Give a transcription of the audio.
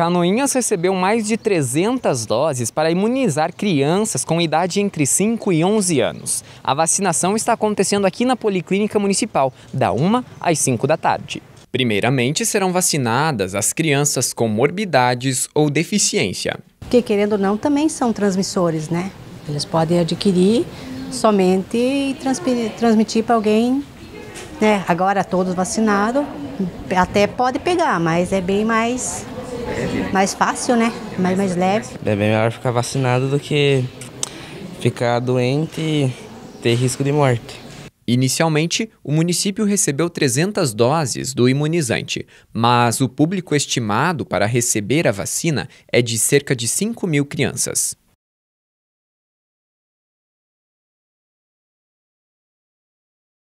Canoinhas recebeu mais de 300 doses para imunizar crianças com idade entre 5 e 11 anos. A vacinação está acontecendo aqui na Policlínica Municipal, da 1 às 5 da tarde. Primeiramente serão vacinadas as crianças com morbidades ou deficiência. Porque querendo ou não, também são transmissores, né? Eles podem adquirir somente e transmitir para alguém, né? Agora todos vacinados, até pode pegar, mas é bem mais mais fácil, né? Mais, mais leve. É bem melhor ficar vacinado do que ficar doente e ter risco de morte. Inicialmente, o município recebeu 300 doses do imunizante, mas o público estimado para receber a vacina é de cerca de 5 mil crianças.